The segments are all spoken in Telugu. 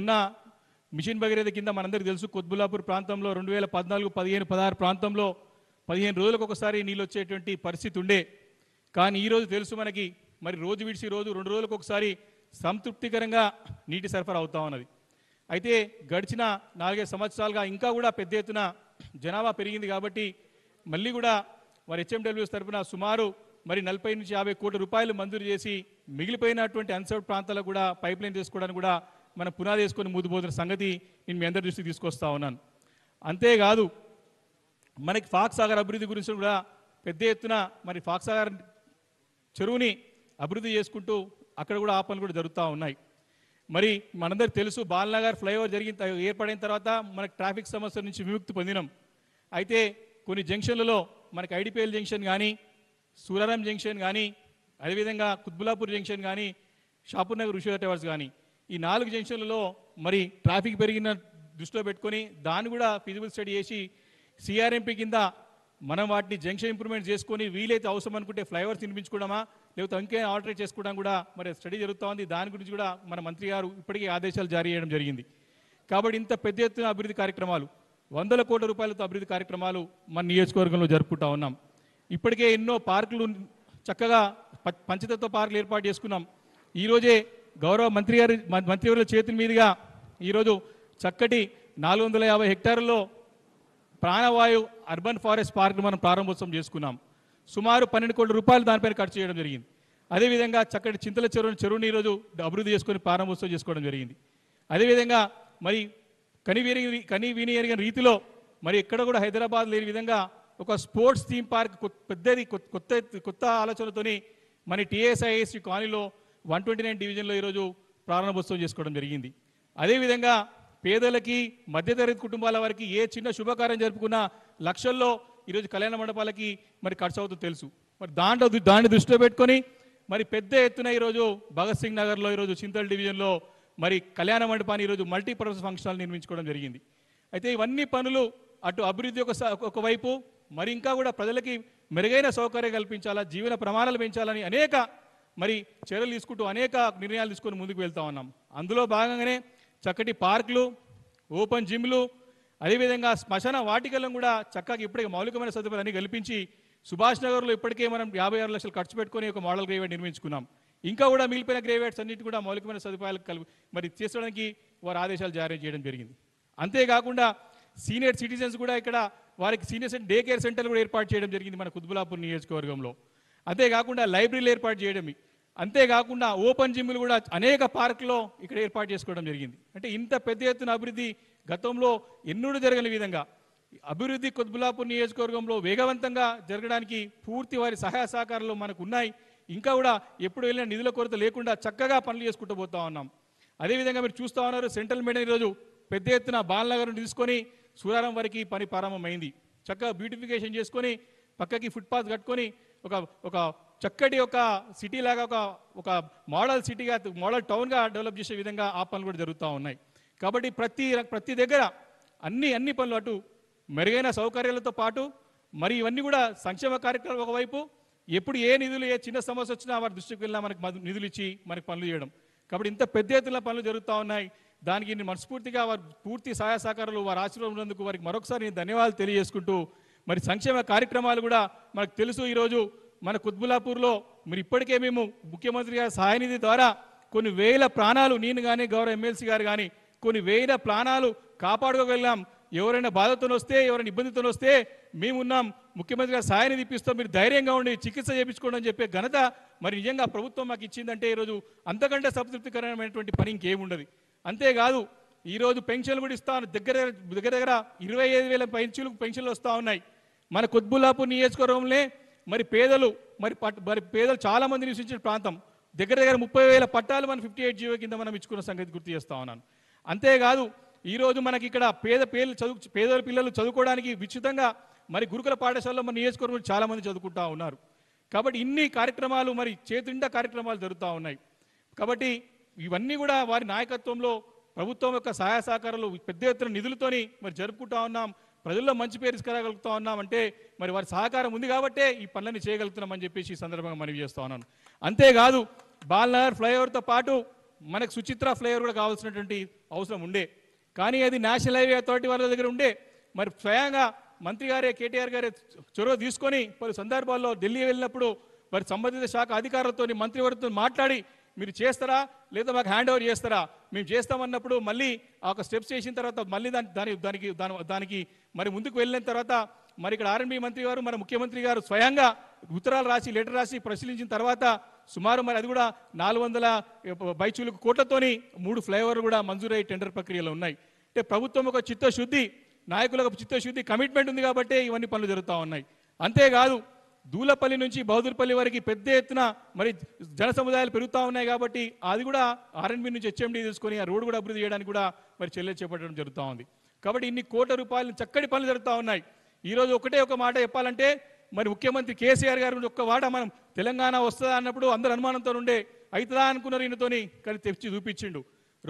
ఉన్న మిషన్ భగీరథ కింద మనందరికీ తెలుసు కొద్బులాపూర్ ప్రాంతంలో రెండు వేల పద్నాలుగు పదిహేను పదహారు ప్రాంతంలో పదిహేను రోజులకు ఒకసారి నీళ్ళు వచ్చేటువంటి పరిస్థితి ఉండే కానీ ఈరోజు తెలుసు మనకి మరి రోజు విడిచి రోజు రెండు రోజులకు ఒకసారి సంతృప్తికరంగా నీటి సరఫరా అవుతా ఉన్నది అయితే గడిచిన నాలుగైదు సంవత్సరాలుగా ఇంకా కూడా పెద్ద ఎత్తున జనాభా పెరిగింది కాబట్టి మళ్ళీ కూడా మరి హెచ్ఎండబ్ల్యూఎస్ తరఫున సుమారు మరి నలభై నుంచి యాభై కోట్ల రూపాయలు మంజూరు చేసి మిగిలిపోయినటువంటి అన్సర్వ్డ్ ప్రాంతాలకు కూడా పైప్ లైన్ చేసుకోవడానికి కూడా మన పునాది వేసుకొని మూదిపోతున్న సంగతి నేను మీ అందరి దృష్టికి తీసుకొస్తా ఉన్నాను అంతేకాదు మనకి ఫాక్ సాగర్ అభివృద్ధి గురించి కూడా పెద్ద ఎత్తున మరి ఫాక్ సాగర్ చెరువుని అభివృద్ధి చేసుకుంటూ అక్కడ కూడా ఆ పనులు కూడా జరుగుతూ ఉన్నాయి మరి మనందరికి తెలుసు బాలనగర్ ఫ్లైఓవర్ జరిగిన ఏర్పడిన తర్వాత మనకు ట్రాఫిక్ సమస్యల నుంచి విముక్తి పొందినాం అయితే కొన్ని జంక్షన్లలో మనకి ఐడిపిఎల్ జంక్షన్ కానీ సూరారాం జంక్షన్ కానీ అదేవిధంగా కుత్బులాపూర్ జంక్షన్ కానీ షాపూర్ నగర్ ఋషి టవర్స్ కానీ ఈ నాలుగు జంక్షన్లలో మరి ట్రాఫిక్ పెరిగిన దృష్టిలో పెట్టుకొని దాన్ని కూడా ఫిజిబుల్ స్టడీ చేసి సిఆర్ఎంపీ కింద మనం వాటిని జంక్షన్ ఇంప్రూవ్మెంట్ చేసుకొని వీలైతే అవసరం అనుకుంటే ఫ్లైఓవర్స్ నిర్మించుకోవడమా లేకపోతే ఇంకేం ఆల్టరేట్ చేసుకోవడం కూడా మరి స్టడీ జరుగుతూ ఉంది దాని గురించి కూడా మన మంత్రి గారు ఇప్పటికే ఆదేశాలు జారీ చేయడం జరిగింది కాబట్టి ఇంత పెద్ద ఎత్తున అభివృద్ధి కార్యక్రమాలు వందల కోట్ల రూపాయలతో అభివృద్ధి కార్యక్రమాలు మన నియోజకవర్గంలో జరుపుకుంటా ఉన్నాం ఇప్పటికే ఎన్నో పార్కులు చక్కగా పంచతత్వ పార్కులు ఏర్పాటు చేసుకున్నాం ఈరోజే గౌరవ మంత్రి గారి మంత్రివర్యుల చేతుల మీదుగా ఈరోజు చక్కటి నాలుగు వందల యాభై హెక్టార్లలో ప్రాణవాయు అర్బన్ ఫారెస్ట్ పార్క్ మనం ప్రారంభోత్సవం చేసుకున్నాం సుమారు పన్నెండు కోట్ల రూపాయలు దానిపైన ఖర్చు చేయడం జరిగింది అదేవిధంగా చక్కటి చింతల చెరువు చెరువుని ఈరోజు అభివృద్ధి చేసుకొని ప్రారంభోత్సవం చేసుకోవడం జరిగింది అదేవిధంగా మరి కనివీరి కనివీని ఎరిగిన రీతిలో మరి ఎక్కడ కూడా హైదరాబాద్ లేని విధంగా ఒక స్పోర్ట్స్ థీమ్ పార్క్ పెద్దది కొత్త కొత్త ఆలోచనతోని మన టీఎస్ఐఎస్సి కాలనీలో వన్ ట్వంటీ నైన్ డివిజన్లో ఈరోజు ప్రారంభోత్సవం చేసుకోవడం జరిగింది అదేవిధంగా పేదలకి మధ్యతరగతి కుటుంబాల వారికి ఏ చిన్న శుభకార్యం జరుపుకున్నా లక్షల్లో ఈరోజు కళ్యాణ మండపాలకి మరి ఖర్చు అవుతుంది తెలుసు మరి దాంట్లో దాన్ని దృష్టిలో పెట్టుకొని మరి పెద్ద ఎత్తున ఈరోజు భగత్ సింగ్ నగర్లో ఈరోజు చింతల్ డివిజన్లో మరి కళ్యాణ మండపాన్ని ఈరోజు మల్టీపర్పస్ ఫంక్షన్లు నిర్మించుకోవడం జరిగింది అయితే ఇవన్నీ పనులు అటు అభివృద్ధి ఒక ఒకవైపు మరి ఇంకా కూడా ప్రజలకి మెరుగైన సౌకర్యం కల్పించాలా జీవన ప్రమాణాలు పెంచాలని అనేక మరి చర్యలు తీసుకుంటూ అనేక నిర్ణయాలు తీసుకొని ముందుకు వెళ్తా ఉన్నాం అందులో భాగంగానే చక్కటి పార్కులు ఓపెన్ జిమ్లు అదేవిధంగా శ్మశాన వాటికలను కూడా చక్కగా ఇప్పటికే మౌలికమైన సదుపాయాలన్నీ కల్పించి సుభాష్ నగర్లో ఇప్పటికే మనం యాభై ఆరు లక్షలు ఖర్చు పెట్టుకొని ఒక మోడల్ గ్రేవేట్ నిర్మించుకున్నాం ఇంకా కూడా మిగిలిపోయిన గ్రేవేట్స్ అన్నింటి కూడా మౌలికమైన సదుపాయాలు కలిపి మరి చేసుకోవడానికి వారు ఆదేశాలు జారీ చేయడం జరిగింది అంతేకాకుండా సీనియర్ సిటిజన్స్ కూడా ఇక్కడ వారికి సీనియర్ డే కేర్ సెంటర్లు కూడా ఏర్పాటు చేయడం జరిగింది మన కుద్బులాపూర్ నియోజకవర్గంలో అంతేకాకుండా లైబ్రరీలు ఏర్పాటు చేయడం అంతేకాకుండా ఓపెన్ జిమ్లు కూడా అనేక పార్కులో ఇక్కడ ఏర్పాటు చేసుకోవడం జరిగింది అంటే ఇంత పెద్ద ఎత్తున అభివృద్ధి గతంలో ఎన్నడూ జరగని విధంగా అభివృద్ధి కొద్బులాపూర్ నియోజకవర్గంలో వేగవంతంగా జరగడానికి పూర్తి వారి సహాయ సహకారాలు మనకు ఉన్నాయి ఇంకా కూడా ఎప్పుడు వెళ్ళిన నిధుల కొరత లేకుండా చక్కగా పనులు చేసుకుంటూ పోతా ఉన్నాం అదేవిధంగా మీరు చూస్తూ ఉన్నారు సెంట్రల్ మీడియా ఈరోజు పెద్ద ఎత్తున బాలనగర్ తీసుకొని సూరారం వరకు పని ప్రారంభమైంది చక్కగా బ్యూటిఫికేషన్ చేసుకొని పక్కకి ఫుట్పాత్ కట్టుకొని ఒక ఒక చక్కటి ఒక సిటీ లాగా ఒక ఒక మోడల్ సిటీగా మోడల్ టౌన్గా డెవలప్ చేసే విధంగా ఆ పనులు కూడా జరుగుతూ ఉన్నాయి కాబట్టి ప్రతి ప్రతి దగ్గర అన్ని అన్ని పనులు అటు మెరుగైన సౌకర్యాలతో పాటు మరి ఇవన్నీ కూడా సంక్షేమ కార్యక్రమాలు ఒకవైపు ఎప్పుడు ఏ నిధులు ఏ చిన్న సమస్య వచ్చినా వారి దృష్టికి వెళ్ళినా మనకి నిధులు ఇచ్చి మనకి పనులు చేయడం కాబట్టి ఇంత పెద్ద ఎత్తున పనులు జరుగుతూ ఉన్నాయి దానికి మనస్ఫూర్తిగా వారి పూర్తి సహాయ సహకారాలు వారి ఆశీర్వాదం ఉన్నందుకు వారికి మరొకసారి నేను ధన్యవాదాలు తెలియజేసుకుంటూ మరి సంక్షేమ కార్యక్రమాలు కూడా మనకు తెలుసు ఈరోజు మన కుత్బులాపూర్లో మీరు ఇప్పటికే మేము ముఖ్యమంత్రి గారి సహాయనిధి ద్వారా కొన్ని వేల ప్రాణాలు నేను కానీ గౌరవ ఎమ్మెల్సీ గారు కానీ కొన్ని వేల ప్రాణాలు కాపాడుకోగలిగాం ఎవరైనా బాధతో వస్తే ఎవరైనా ఇబ్బందితో వస్తే మేమున్నాం ముఖ్యమంత్రి గారు సహాయాన్ని ఇప్పిస్తాం మీరు ధైర్యంగా ఉండి చికిత్స చేయించుకోండి అని చెప్పే ఘనత మరి నిజంగా ప్రభుత్వం మాకు ఇచ్చిందంటే ఈరోజు అంతకంటే సంతృప్తికరమైనటువంటి పని ఇంకేముండదు అంతేకాదు ఈరోజు పెన్షన్లు కూడా ఇస్తా దగ్గర దగ్గర దగ్గర ఇరవై ఐదు వేల పెన్షన్లు పెన్షన్లు వస్తూ ఉన్నాయి మన కొద్బుల్లాపూర్ నియోజకవర్గంలో మరి పేదలు మరి పట్ మరి పేదలు చాలామంది నివసించే ప్రాంతం దగ్గర దగ్గర ముప్పై వేల పట్టాలు మనం ఫిఫ్టీ ఎయిట్ జీవో కింద మనం ఇచ్చుకున్న సంగతి గుర్తు చేస్తా ఉన్నాను అంతేకాదు ఈరోజు మనకి ఇక్కడ పేద పేర్లు చదువు పేద పిల్లలు చదువుకోవడానికి విచితంగా మరి గురుకుల పాఠశాలలో మన నియోజకవర్గంలో చాలామంది చదువుకుంటా ఉన్నారు కాబట్టి ఇన్ని కార్యక్రమాలు మరి చేతిండా కార్యక్రమాలు జరుగుతూ ఉన్నాయి కాబట్టి ఇవన్నీ కూడా వారి నాయకత్వంలో ప్రభుత్వం యొక్క సహాయ సహకారాలు పెద్ద ఎత్తున నిధులతోని మరి జరుపుకుంటా ఉన్నాం ప్రజల్లో మంచి పేరు తీసుకురాగలుగుతా ఉన్నామంటే మరి వారి సహకారం ఉంది కాబట్టే ఈ పనులని చేయగలుగుతున్నామని చెప్పేసి ఈ సందర్భంగా మనవి చేస్తా ఉన్నాను అంతేకాదు బాలనగర్ ఫ్లైఓవర్తో పాటు మనకు సుచిత్ర ఫ్లైఓవర్ కూడా కావాల్సినటువంటి అవసరం ఉండే కానీ అది నేషనల్ హైవే అథారిటీ వాళ్ళ దగ్గర ఉండే మరి స్వయంగా మంత్రి గారే కేటీఆర్ గారే చొరవ తీసుకొని పలు సందర్భాల్లో ఢిల్లీ వెళ్ళినప్పుడు మరి సంబంధిత శాఖ అధికారులతో మంత్రివర్గంతో మాట్లాడి మీరు చేస్తారా లేదా మాకు హ్యాండ్ ఓవర్ చేస్తారా మేము చేస్తామన్నప్పుడు మళ్ళీ ఆ స్టెప్స్ చేసిన తర్వాత మళ్ళీ దాని దాని దానికి దాని దానికి మరి ముందుకు వెళ్ళిన తర్వాత మరి ఇక్కడ ఆర్ఎంబి మంత్రి గారు మన ముఖ్యమంత్రి గారు స్వయంగా ఉత్తరాలు రాసి లెటర్ రాసి పరిశీలించిన తర్వాత సుమారు మరి అది కూడా నాలుగు వందల బైచులకు కోట్లతోని మూడు ఫ్లైఓవర్లు కూడా మంజూరయ్యే టెండర్ ప్రక్రియలో ఉన్నాయి అంటే ప్రభుత్వం ఒక చిత్తశుద్ధి నాయకులకు చిత్తశుద్ధి కమిట్మెంట్ ఉంది కాబట్టి ఇవన్నీ పనులు జరుగుతూ ఉన్నాయి అంతేకాదు దూలపల్లి నుంచి బహదూర్పల్లి వరకు పెద్ద ఎత్తున మరి జన సముదాయాలు పెరుగుతూ ఉన్నాయి కాబట్టి అది కూడా ఆర్ఎన్బి నుంచి హెచ్ఎండి తీసుకొని ఆ రోడ్డు కూడా అభివృద్ధి చేయడానికి కూడా మరి చెల్లె చేపట్టడం జరుగుతూ ఉంది కాబట్టి ఇన్ని కోట్ల రూపాయలు చక్కటి పనులు జరుగుతూ ఉన్నాయి ఈరోజు ఒకటే ఒక మాట చెప్పాలంటే మరి ముఖ్యమంత్రి కేసీఆర్ గారు ఒక్క వాట మనం తెలంగాణ వస్తుందా అన్నప్పుడు అందరు అనుమానంతో ఉండే అవుతుందా అనుకున్నారు ఈయనతోని కానీ తెచ్చి చూపించిండు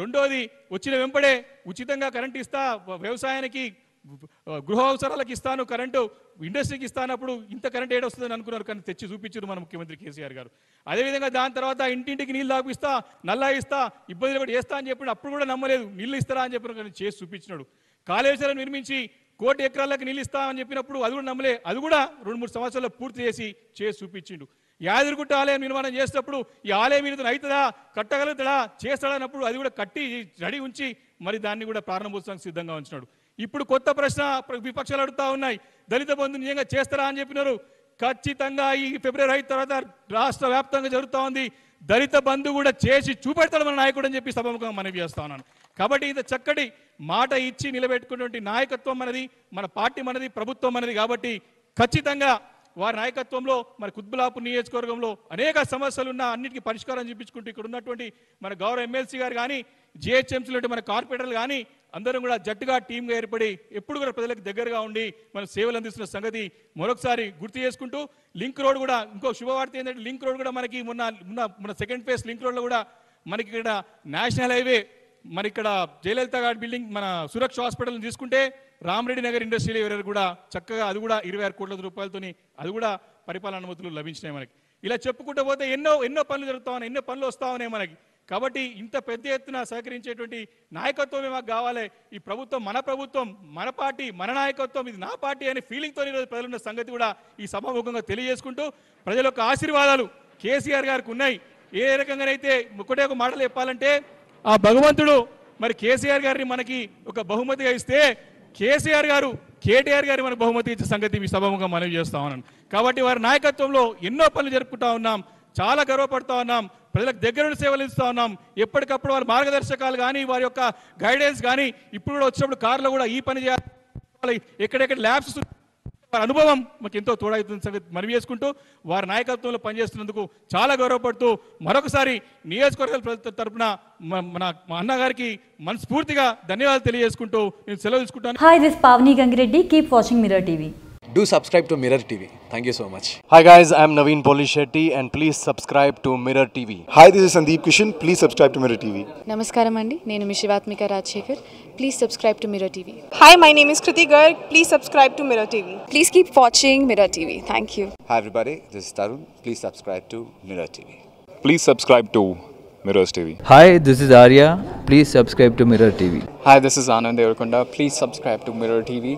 రెండోది వచ్చిన వెంపడే ఉచితంగా కరెంట్ ఇస్తా వ్యవసాయానికి గృహ అవసరాలకు ఇస్తాను కరెంటు ఇండస్ట్రీకి ఇస్తానప్పుడు ఇంత కరెంట్ ఏడొస్తుందని అనుకున్నారు కానీ తెచ్చి చూపించారు మన ముఖ్యమంత్రి కేసీఆర్ గారు అదేవిధంగా దాని తర్వాత ఇంటింటికి నీళ్ళు దాపిస్తా నల్లా ఇస్తా ఇబ్బందులు కూడా వేస్తా అని చెప్పిన అప్పుడు కూడా నమ్మలేదు నీళ్ళు ఇస్తారా అని చెప్పిన కానీ చేసి చూపించినాడు కాళేశ్వరం నిర్మించి కోటి ఎకరాలకు నీళ్ళు ఇస్తామని చెప్పినప్పుడు అది కూడా నమ్మలే అది కూడా రెండు మూడు సంవత్సరాలు పూర్తి చేసి చేసి చూపించిండు యాదగిరిగుట్ట ఆలయం నిర్మాణం చేసేటప్పుడు ఈ ఆలయం మీద అవుతుందా కట్టగలుగుతాడా చేస్తాడా అన్నప్పుడు అది కూడా కట్టి రెడీ ఉంచి మరి దాన్ని కూడా ప్రారంభోత్సవానికి సిద్ధంగా ఉంచినాడు ఇప్పుడు కొత్త ప్రశ్న విపక్షాలు అడుగుతా ఉన్నాయి దళిత బంధు నిజంగా చేస్తారా అని చెప్పినారు ఖచ్చితంగా ఈ ఫిబ్రవరి ఐదు తర్వాత రాష్ట్ర వ్యాప్తంగా జరుగుతూ ఉంది దళిత బంధు కూడా చేసి చూపెడతాడు మన నాయకుడు అని చెప్పి సభముఖంగా మనవి చేస్తా ఉన్నాను కాబట్టి ఇంత చక్కటి మాట ఇచ్చి నిలబెట్టుకున్నటువంటి నాయకత్వం అనేది మన పార్టీ మనది ప్రభుత్వం అనేది కాబట్టి ఖచ్చితంగా వారి నాయకత్వంలో మన కుత్బులాపూర్ నియోజకవర్గంలో అనేక సమస్యలు ఉన్న అన్నిటికీ పరిష్కారం చూపించుకుంటూ ఇక్కడ ఉన్నటువంటి మన గౌరవ ఎమ్మెల్సీ గారు కానీ జిహెచ్ఎంసీలో మన కార్పొరేటర్లు కానీ అందరం కూడా జట్టుగా టీంగా ఏర్పడి ఎప్పుడు కూడా ప్రజలకు దగ్గరగా ఉండి మన సేవలు అందిస్తున్న సంగతి మరొకసారి గుర్తు చేసుకుంటూ లింక్ రోడ్ కూడా ఇంకో శుభవార్త ఏంటంటే లింక్ రోడ్ కూడా మనకి మొన్న మొన్న మన సెకండ్ ఫేజ్ లింక్ రోడ్లో కూడా మనకి ఇక్కడ నేషనల్ హైవే మన ఇక్కడ జయలలిత గారి బిల్డింగ్ మన సురక్ష హాస్పిటల్ తీసుకుంటే రామరెడ్డి నగర్ ఇండస్ట్రియల్ ఏరియా కూడా చక్కగా అది కూడా ఇరవై ఆరు కోట్ల రూపాయలతోని అది కూడా పరిపాలన అనుమతులు లభించినాయి మనకి ఇలా చెప్పుకుంటూ పోతే ఎన్నో ఎన్నో పనులు జరుగుతా ఉన్నాయి ఎన్నో పనులు వస్తా ఉన్నాయి మనకి కాబట్టి ఇంత పెద్ద ఎత్తున సహకరించేటువంటి నాయకత్వమే మాకు కావాలి ఈ ప్రభుత్వం మన ప్రభుత్వం మన పార్టీ మన నాయకత్వం ఇది నా పార్టీ అనే ఫీలింగ్తో ఈరోజు ప్రజలున్న సంగతి కూడా ఈ సభాముఖంగా తెలియజేసుకుంటూ ప్రజల యొక్క ఆశీర్వాదాలు కేసీఆర్ గారికి ఉన్నాయి ఏ రకంగానైతే ఒకటే ఒక మాటలు చెప్పాలంటే ఆ భగవంతుడు మరి కేసీఆర్ గారిని మనకి ఒక బహుమతిగా ఇస్తే కేసీఆర్ గారు కేటీఆర్ గారి మనకు బహుమతి ఇచ్చే సంగతి మీ సభముగా మనవి చేస్తా ఉన్నాను కాబట్టి వారి నాయకత్వంలో ఎన్నో పనులు జరుపుకుంటా ఉన్నాం చాలా గర్వపడుతూ ఉన్నాం ప్రజలకు నుండి సేవలు ఇస్తూ ఉన్నాం ఎప్పటికప్పుడు వారి మార్గదర్శకాలు కానీ వారి యొక్క గైడెన్స్ కానీ ఇప్పుడు కూడా వచ్చినప్పుడు కార్లో కూడా ఈ పని చేయాలి ఎక్కడెక్కడ ల్యాబ్స్ వారి అనుభవం మాకు ఎంతో తోడవుతుంది సంగతి మనవి చేసుకుంటూ వారి నాయకత్వంలో పనిచేస్తున్నందుకు చాలా గౌరవపడుతూ మరొకసారి నియోజకవర్గాల తరఫున మన మా అన్నగారికి మనస్ఫూర్తిగా ధన్యవాదాలు తెలియజేసుకుంటూ నేను సెలవు తీసుకుంటాను hi this Pavani Gangireddy keep watching Mirror TV do subscribe to Mirror TV. Thank you so much. Hi guys, I'm Naveen Polishetty and please subscribe to Mirror TV. Hi, this is Sandeep Kishan. Please subscribe to Mirror TV. Namaskaram andi. నేను మీ Shivathmika Rajasekhar please subscribe to Mirror TV hi my name is Kriti Garg please subscribe to Mirror TV please keep watching Mirror TV thank you hi everybody this is Tarun please subscribe to Mirror TV please subscribe to Mirrors TV hi this is Arya please subscribe to Mirror TV hi this is Anand Deverakonda please subscribe to Mirror TV